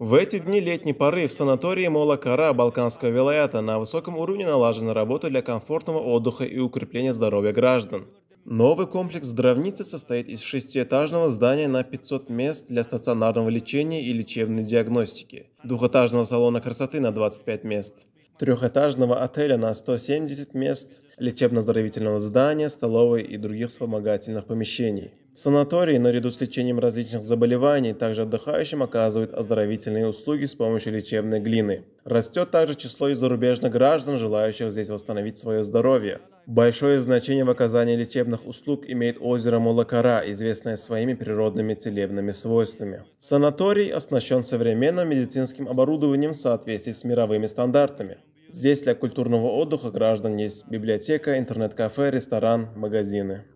В эти дни летний порыв в санатории Молокара Балканского вилаята на высоком уровне налажена работа для комфортного отдыха и укрепления здоровья граждан. Новый комплекс здравницы состоит из шестиэтажного здания на 500 мест для стационарного лечения и лечебной диагностики, двухэтажного салона красоты на 25 мест, трехэтажного отеля на 170 мест, лечебно-оздоровительного здания, столовой и других вспомогательных помещений. В санатории, наряду с лечением различных заболеваний, также отдыхающим оказывают оздоровительные услуги с помощью лечебной глины. Растет также число и зарубежных граждан, желающих здесь восстановить свое здоровье. Большое значение в оказании лечебных услуг имеет озеро Мулакара, известное своими природными целебными свойствами. Санаторий оснащен современным медицинским оборудованием в соответствии с мировыми стандартами. Здесь для культурного отдыха граждан есть библиотека, интернет-кафе, ресторан, магазины.